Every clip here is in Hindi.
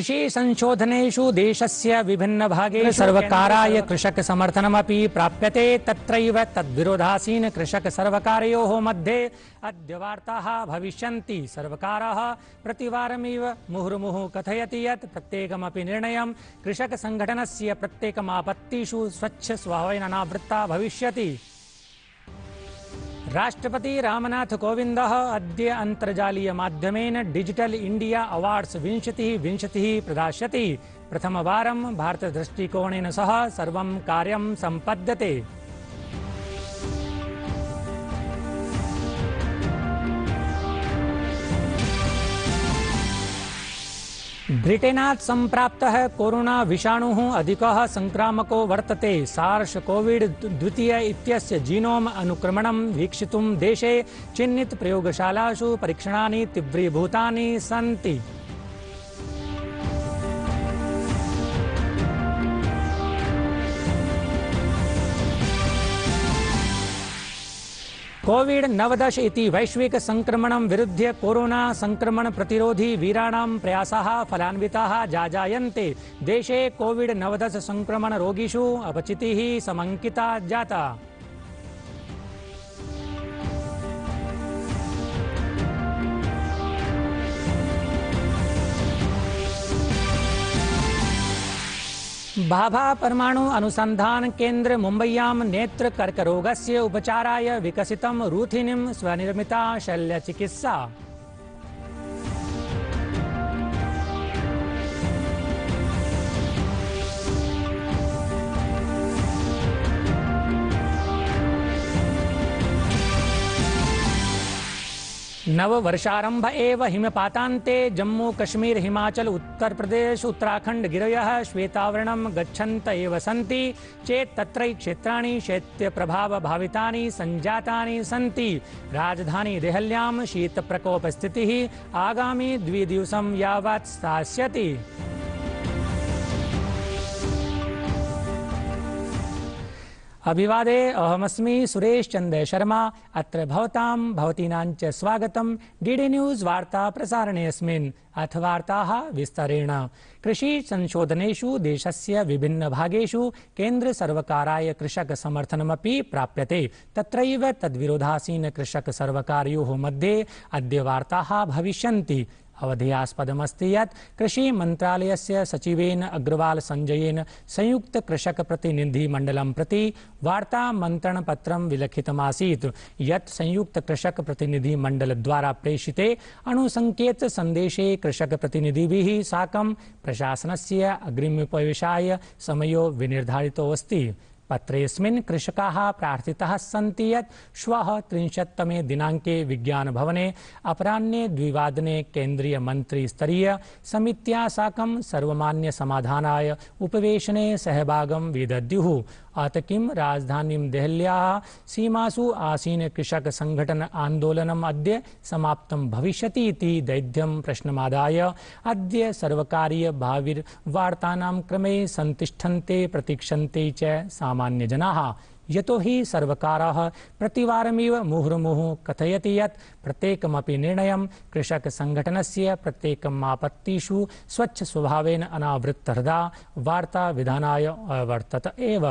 से विभिन्न भागे सर्वकाराय कृषकसमर्थनमपि प्राप्यते तत्रैव तद्विरोधासीन कृषकसर्वकारयोः मध्ये अद्य वार्ताः मुहुर्मुहु कथयती ये मुहुर्मुहुः निर्णय कृषक प्रत्येकमपि से प्रत्येक आपत्तिषु स्वच्छ स्वावनावृत्ता भविष्य राष्ट्रपति रामनाथ कोविंद अद्य अंतर्जालीय माध्यमेन डिजिटल इंडिया अवार्ड्स विंशति विंशति प्रदास्यति भारत दृष्टिकोणेन सह सर्वं कार्यं संपद्यते ब्रिटेनात् सम्प्राप्तः कोरोना विषाणुः अधिकः संक्रामको वर्तते सार्श कोविड द्वितीय इत्यस्य जीनोम अनुक्रमणं वीक्षितुं देशे चिह्नित प्रयोगशालासु परीक्षणानि तीव्रीभूतानि सन्ति कोविड नवदश इति वैश्विक संक्रमण विरुद्ध कोरोना संक्रमण प्रतिरोधी वीराण प्रयास फलान्वता जाजाते देशे कोविड नवदश संक्रमण रोगीषु अपचिति समंकिता जाता भाभा परमाणु अनुसंधान केंद्र मुंबईयां नेत्र कर्करोगस्य उपचाराय विकसितं रूथिनिं स्वनिर्मिता शल्यचिकित्सा नव वर्षारंभ एव हिमपातान्ते जम्मू कश्मीर हिमाचल उत्तर प्रदेश उत्तराखंड गिरयः श्वेतावरण गच्छन्त एव सन्ति चेत् तत्र क्षेत्राणि भावितानि संजातानि सन्ति राजधानी देहल्यां स्थितिः आगामी द्विदिवसं यावत् स्थास्यति अभिवादे सुरेश चंद शर्मा अत्र भवताम भवतीनां च स्वागतं डीडी न्यूज वार्ता अस्मिन् अथ वार्ताः विस्तरेण संशोधनेषु देशस्य सर्वकाराय कृषक समर्थनमपि प्राप्यते तत्रैव सर्वकारयोः मध्ये अद्य वार्ताः भविष्यन्ति कृषि मंत्रालय से सचिव अग्रवाल कृषक प्रतिनिधिमंडल प्रति वार्तामन्त्रणपत्रं विलखितमासीत् यत् संयुक्तकृषकप्रतिनिधिमण्डलद्वारा प्रेषिते कृषक कृषकप्रतिनिधिभिः साकं प्रशासनस्य अग्रिमोपवेशाय समयो विनिर्धारितोऽस्ति पत्रेस्मिन् कृषकाः प्रार्थिताः सन्ति यत् श्वः त्रिंशत्तमे दिनाङ्के विज्ञानभवने अपराह्ने द्विवादने केन्द्रीयमन्त्रिस्तरीय समित्या साकं सर्वमान्यसमाधानाय उपवेशने सहभागं विदद्युः अत किं राजधानी देहल्या सीमासु आसीन कृषक संघटन आंदोलनम् अद्य समाप्तं भविष्यति इति दैर्घ्यं प्रश्नमादाय अद्य सर्वकारीय भाविर्वार्तानां क्रमे सन्तिष्ठन्ते प्रतीक्षन्ते च सामान्यजनाः यतो हि सर्वकारः प्रतिवारमिव मुहुर्मुहुः कथयति यत् प्रत्येकमपि निर्णयं कृषकसङ्घटनस्य प्रत्येकम् आपत्तिषु स्वच्छस्वभावेन अनावृत्तहृदा विधानाय अवर्तत एव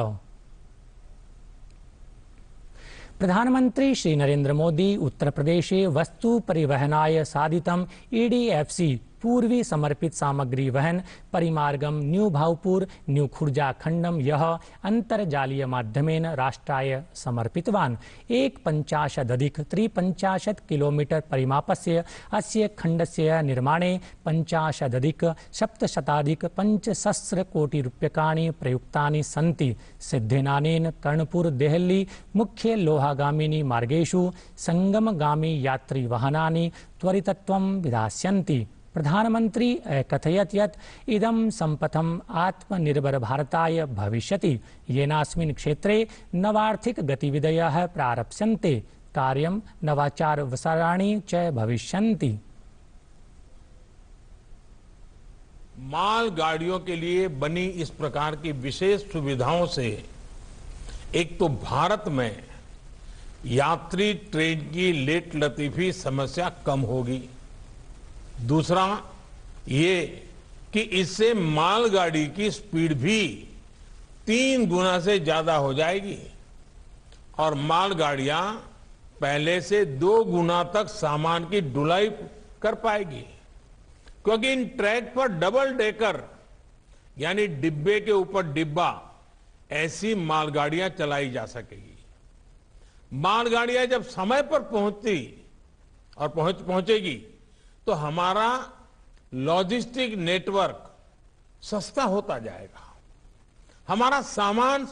प्रधानमंत्री श्री मोदी उत्तर प्रदेश वस्तु परिवहनाय साधितम ईडीएफसी e पूर्वी समर्पित सामग्री वहन परिमार्गम न्यू भावपुर न्यू खुर्जा खंडम यह अंतर्जालीय माध्यमेन राष्ट्राय समर्पितवान एक पंचाशदधिक त्रिपंचाशत किलोमीटर परिमापस्य अस्य खण्डस्य निर्माणे पंचाशदधिक सप्तशताधिक पञ्चसहस्रकोटिरूप्यकाणि प्रयुक्तानि सन्ति सिद्धेनानेन कर्णपुर देहली मुख्य लोहागामिनी मार्गेषु यात्री यात्रिवाहनानि त्वरितत्वं विधास्यन्ति प्रधानमंत्री अकथयत इदम संपथम आत्मनिर्भर भारताय भविष्यति येनास्मिन् क्षेत्रे नवार्थिकगतिविधयः प्रारप्स्यन्ते कार्यं नवाचारावसराणि च भविष्यन्ति माल गाड़ियों के लिए बनी इस प्रकार की विशेष सुविधाओं से एक तो भारत में यात्री ट्रेन की लेट लतीफी समस्या कम होगी दूसरा ये कि इससे मालगाड़ी की स्पीड भी तीन गुना से ज्यादा हो जाएगी और मालगाड़ियां पहले से दो गुना तक सामान की ढुलाई कर पाएगी क्योंकि इन ट्रैक पर डबल डेकर यानी डिब्बे के ऊपर डिब्बा ऐसी मालगाड़ियां चलाई जा सकेगी मालगाड़ियां जब समय पर पहुंचती और पहुंच पहुंचेगी तो हमारा लॉजिस्टिक नेटवर्क सस्ता होता जाएगा हमारा सामान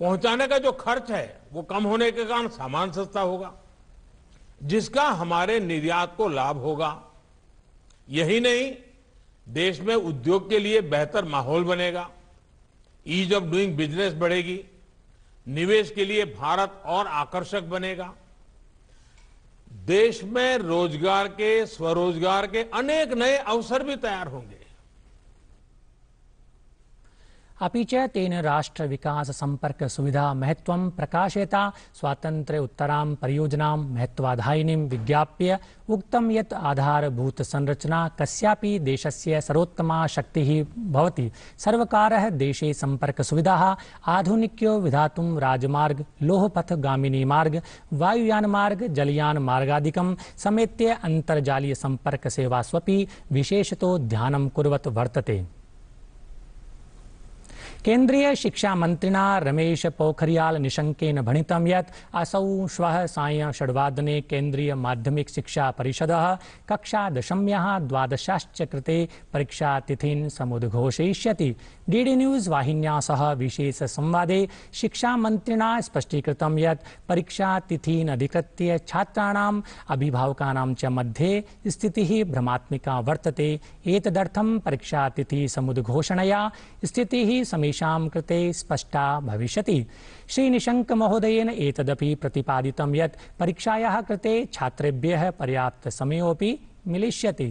पहुंचाने का जो खर्च है वो कम होने के कारण सामान सस्ता होगा जिसका हमारे निर्यात को लाभ होगा यही नहीं देश में उद्योग के लिए बेहतर माहौल बनेगा ईज ऑफ डूइंग बिजनेस बढ़ेगी निवेश के लिए भारत और आकर्षक बनेगा देश में रोजगार के स्वरोजगार के अनेक नए अवसर भी तैयार होंगे अभी चेन अपि च तेन राष्ट्रविकाससम्पर्कसुविधा महत्त्वं प्रकाशयता उत्तरां परियोजना महत्त्वाधायिनीं विज्ञाप्य उक्त ये आधारभूत संरचना आधारभूतसंरचना देश से सर्वोत्तमा शक्ति भवति सर्वकार देशे संपर्क सम्पर्कसुविधाः आधुनिक्यो विधातुं राजमार्ग लोहपथगामिनीमार्ग वायुयानमार्ग जलयानमार्गादिकं समेत्य विशेष तो ध्यान कुरत वर्तते केन्द्रीय शिक्षा मन्त्रिणा रमेश पोखरियाल निशंकेन भणितं यत् असौ श्वः साय षड्वादने केन्द्रीय माध्यमिक शिक्षा परिषदः कक्षादशम्यः द्वादशाश्च कृते परीक्षातिथीन् समुद्घोषयिष्यति डीडी न्यूज वाहिन्या सह विशेष संवादे शिक्षा मन्त्रिणा स्पष्टीकृतं यत् परीक्षातिथीन् अधिकृत्य छात्राणाम् अभिभावकानां च मध्ये स्थितिः भ्रमात्मिका वर्तते एतदर्थं परीक्षातिथि समुद्घोषणया स्थितिः समी तेषां कृते स्पष्टा भविष्यति श्रीनिशङ्कमहोदयेन एतदपि प्रतिपादितं यत् परीक्षायाः कृते छात्रेभ्यः पर्याप्तसमयोऽपि मिलिष्यति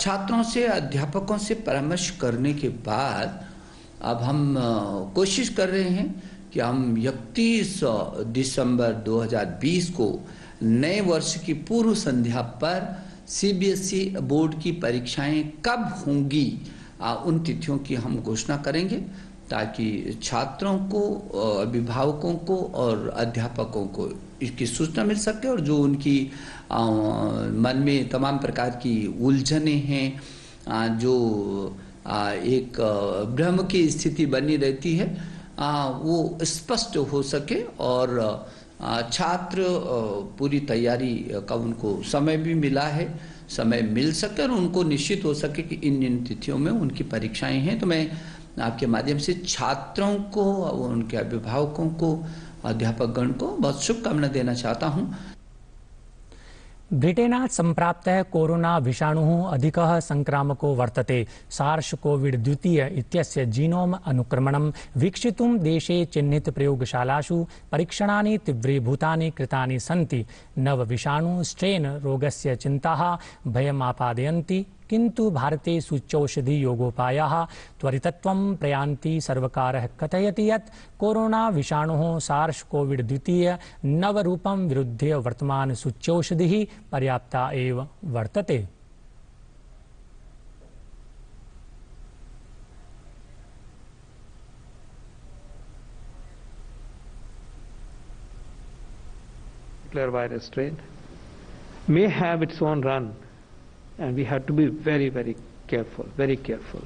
छात्रों से अध्यापकों से परामर्श करने के बाद अब हम कोशिश कर रहे हैं कि हम इकतीस दिसंबर 2020 को नए वर्ष की पूर्व संध्या पर सीबीएसई बोर्ड की परीक्षाएं कब होंगी उन तिथियों की हम घोषणा करेंगे ताकि छात्रों को अभिभावकों को और अध्यापकों को इसकी सूचना मिल सके और जो उनकी मन में तमाम प्रकार की उलझने हैं जो एक भ्रम की स्थिति बनी रहती है वो स्पष्ट हो सके और छात्र पूरी तैयारी का उनको समय भी मिला है समय मिल सके और उनको निश्चित हो सके कि इन इन तिथियों में उनकी परीक्षाएं हैं तो मैं आपके माध्यम से छात्रों को और उनके अभिभावकों को अध्यापकगण को बहुत शुभकामना देना चाहता हूँ ब्रिटेना संप्राप्त कोरोना विषाणु अधिक संक्रामको वर्तते सार्श कोविड द्वितीय इत्यस्य जीनोम अनुक्रमण वीक्षि देशे चिन्हित प्रयोगशालासु परीक्षण तीव्रीभूतानि कृतानि सन्ति विषाणु स्ट्रेन रोगस्य चिंता भयमापादयन्ति किन्तु भारते सूच्यौषधि योगोपायाः त्वरितत्वं प्रयान्ति सर्वकारः कथयति यत् कोरोना विषाणुः सार्स कोविड द्वितीय नवरूपं विरुध्य वर्तमान सूच्यौषधिः पर्याप्ता एव वर्तते virus strain may have its own run And we have to be very, very careful, very careful.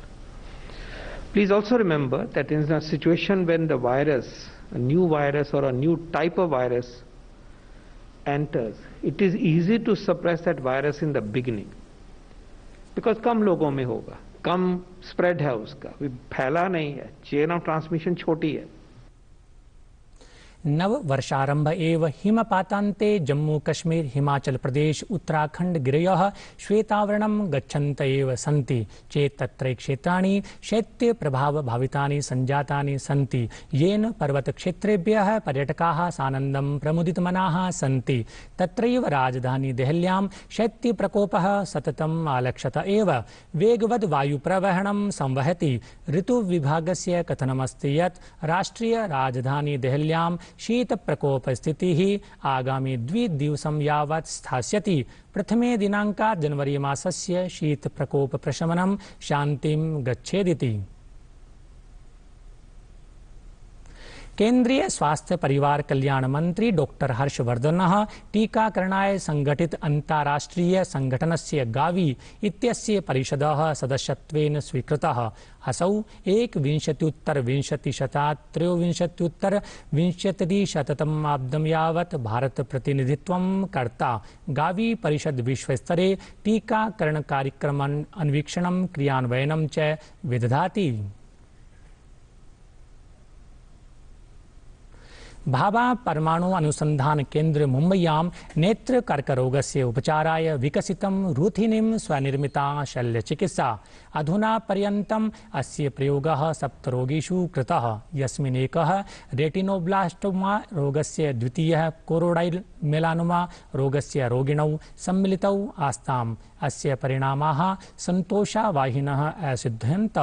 Please also remember that in a situation when the virus, a new virus or a new type of virus enters, it is easy to suppress that virus in the beginning. Because come logo में होगा कम spread है We फैला nahi hai chain of transmission, choti hai. नव वर्षारंभ एव हिमपातान्ते जम्मू कश्मीर हिमाचल प्रदेश उत्तराखंड गिरयः श्वेतावरणं गच्छन्त एव सन्ति चेत् तत्र क्षेत्राणि शैत्य प्रभाव भावितानि सञ्जातानि सन्ति येन पर्वतक्षेत्रेभ्यः पर्यटकाः सानन्दं प्रमुदितमनाः सन्ति तत्रैव राजधानी देहल्यां शैत्यप्रकोपः सततम् आलक्षत एव वेगवद् वायुप्रवहणं संवहति ऋतुविभागस्य कथनमस्ति यत् राष्ट्रिय राजधानी देहल्यां शीत शीतप्रकोपस्थितिः आगामी दिवस यावत् स्थास्यति प्रथमे दिनाका जनवरी मासस्य प्रशमनम शांतिम गच्छेदिति केंद्रीय स्वास्थ्य परिवार कल्याण मंत्री डॉक्टर हर्षवर्धन टीकाकरण संघटित अंताराष्ट्रीय से गावी इतने परिषदः सदस्य स्वीकृत असौ एकविंशत्युत्तर विंशतिशतात् त्रयोविंशत्युत्तर विंशतिशततमाब्दं भारत प्रतिनिधित्व कर्ता गावी परिषद् विश्वस्तरे टीकाकरण कार्यक्रम अन्वीक्षण च विदधाति भाभा परमाणु अनुसंधान केंद्र मुंबय्यां नेत्र कर्करोगस्य उपचाराय विकसितं रुथिनिं स्वनिर्मिता शल्यचिकित्सा अधुना पर्यन्तम् अस्य प्रयोगः सप्तरोगिषु कृतः यस्मिन् एकः रेटिनोब्लास्टोमा से द्वितीयः कोरोडाइल रोग से रोगिण सम्मिलौ आस्ता अस्य परिणामाः सन्तोषावाहिनः असिध्यन्त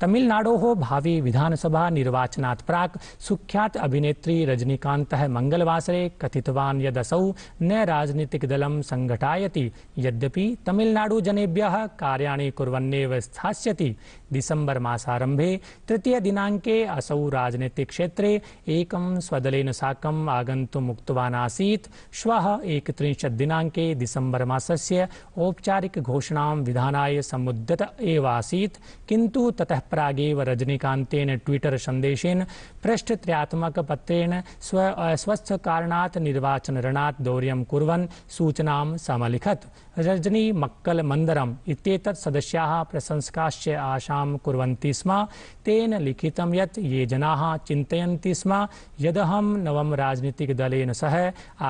तमिलनाडो हो भावी विधानसभा निर्वाचनात् प्राक सुख्यात अभिनेत्री रजनीकान्तः मङ्गलवासरे कथितवान् यदसौ न राजनीतिक राजनीतिकदलं सङ्घटयति यद्यपि तमिलनाडु तमिलनाडुजनेभ्यः कार्याणि कुर्वन्नेव स्थास्यति दिसम्बर् तृतीय तृतीयदिनाङ्के असौ राजनीतिक्षेत्रे एकं स्वदलेन साकम् आगन्तुम् उक्तवान् आसीत् श्वः एकत्रिंशत् दिनाङ्के दिसम्बर् मासस्य औपचारिकघोषणां विधानाय समुद्यत एव आसीत् किन्तु ततः प्रागेव रजनीकांतेन ट्विटर संदेशेन पृष्ठत्रयात्मक पत्रेण स्व अस्वस्थ कारणात् निर्वाचन रणात् दौर्यं कुर्वन् सूचनां समलिखत् रजनी मक्कल मंदरम इत्येतत् सदस्याः प्रशंसकाश्च आशां कुर्वन्ति स्म तेन लिखितं यत् ये जनाः चिन्तयन्ति स्म यदहं राजनीतिक दलेन सह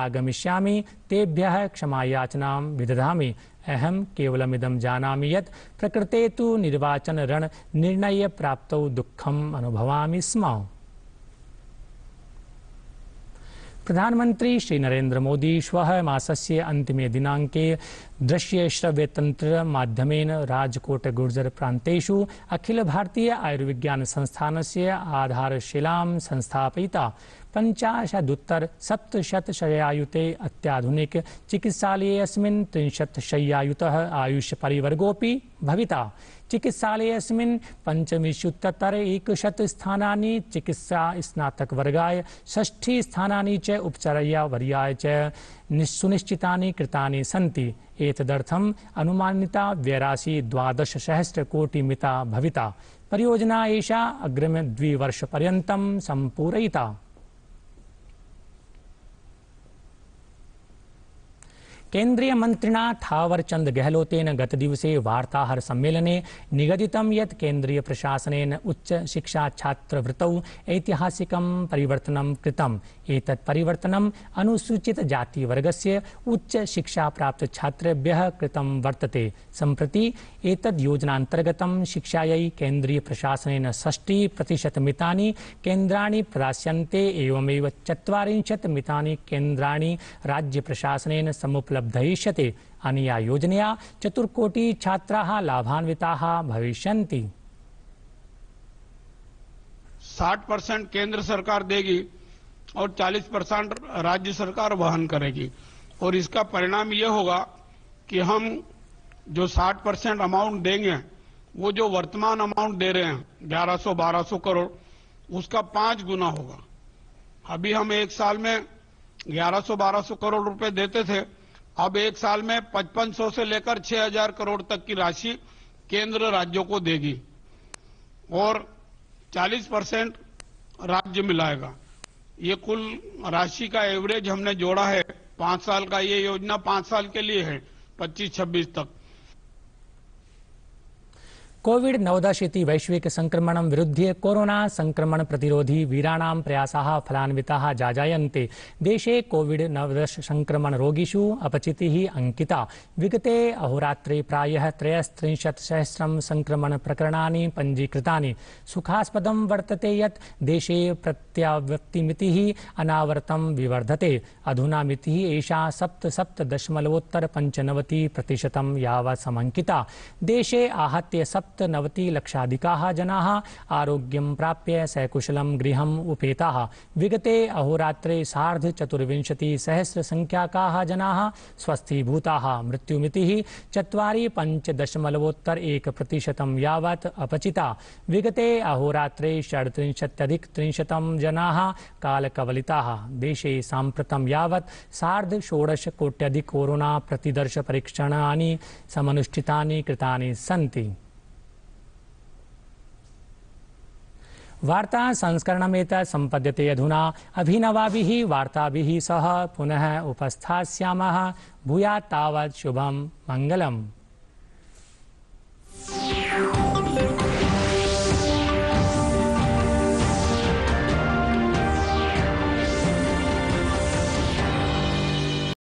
आगमिष्यामि तेभ्यः क्षमायाचनां विदधामि अहम केवलमिदम जानामि यत् प्रकृते तु निर्वाचन रण निर्णय निर्णयप्राप्तौ दुःखम् अनुभवामि स्म प्रधानमंत्री श्री नरेन्द्र मोदी श्वः मासस्य अन्तिमे दिनाङ्के दृश्यैश्रवेतन्त्रमाध्यमेन राजकोटगुर्जरप्रान्तेषु अखिलभारतीय आयुर्विज्ञानसंस्थानस्य आधारशिलां संस्थापयिता पञ्चाशदुत्तरसप्तशतशय्यायुते अत्याधुनिकचिकित्सालयेऽस्मिन् त्रिंशत्शय्यायुतः आयुषपरिवर्गोऽपि भविता चिकित्सालयेऽस्मिन् पञ्चविंशत्युत्तर एकशतस्थानानि चिकित्सा स्नातकवर्गाय षष्ठी स्थानानि च उपचर्यावर्याय च निस्सुनिश्चितानि कृतानि सन्ति एतदर्थम् अनुमानिता व्यराशि द्वादशसहस्रकोटिमिता भविता परियोजना एषा अग्रिमद्विवर्षपर्यन्तं सम्पूरयिता केन्द्रीय मन्त्रिणा थावरचन्द गहलोतेन गतदिवसे वार्ताहर सम्मेलने निगदितं यत् केन्द्रीय प्रशासनेन उच्चशिक्षाछात्रवृतौ ऐतिहासिकं परिवर्तनं कृतम् एतत् परिवर्तनम् अनुसूचितजातिवर्गस्य उच्चशिक्षाप्राप्तछात्रेभ्यः कृतं वर्तते सम्प्रति एतद् योजनान्तर्गतं शिक्षायै प्रतिशत षष्टिप्रतिशतमितानि केन्द्राणि प्रदास्यन्ते एवमेव चत्वारिंशत् मितानि केन्द्राणि राज्यप्रशासनेन समुपलब्ध उपलब्धयिष्यते अनया योजनया चतुर्कोटि छात्रा लाभान्विता भविष्यन्ति साठ परसेंट केंद्र सरकार देगी और 40 परसेंट राज्य सरकार वहन करेगी और इसका परिणाम ये होगा कि हम जो 60 परसेंट अमाउंट देंगे वो जो वर्तमान अमाउंट दे रहे हैं 1100-1200 करोड़ उसका पांच गुना होगा अभी हम एक साल में 1100-1200 करोड़ रुपए देते थे अब एक साल में 5500 से लेकर 6000 करोड़ तक की राशि केंद्र राज्यों को देगी और 40 परसेंट राज्य मिलाएगा ये कुल राशि का एवरेज हमने जोड़ा है पांच साल का ये योजना पांच साल के लिए है 25-26 तक कोविड नवदशीति वैश्विक संक्रमण विरुध्य कोरोना संक्रमण प्रतिरोधी वीराण प्रयास फलान्विता जाजायन्ते देशे कोविड नवदश संक्रमण रोगीषु अपचिति अंकिता विगते अहोरात्रे प्रायः त्रयस्त्रिंशत् सहस्रं संक्रमण प्रकरणानि पंजीकृता सुखास्पद वर्तते यत् देशे प्रत्यावृत्तिमितिः अनावृत विवर्धते अधुना मिति एषा सप्त दशमलवोत्तर पञ्चनवति प्रतिशत यावत् समङ्किता देशे आहत्य सप्त लक्षाधिका जना आरोग्यं प्राप्य सकुशल गृह उपेता विगते अहोरात्रे स्वस्थीभूता मृत्युमति चुरी पंच दशमलवोत्तर एक प्रतिशत यावत् अपचिता विगते अहोरात्रे षड्त्रिंशत्यधिकत्रिंशतं जनाः कालकवलिताः देशे साम्प्रतं यावत् सार्धषोडशकोट्यधिक कोरोना परीक्षण समनुष्ठितानि कृतानि वार्ता संस्करणमेतत् सम्पद्यते अधुना अभिनवाभिः वार्ताभिः सह पुनः उपस्थास्यामः भूयात् तावत् शुभं मङ्गलम्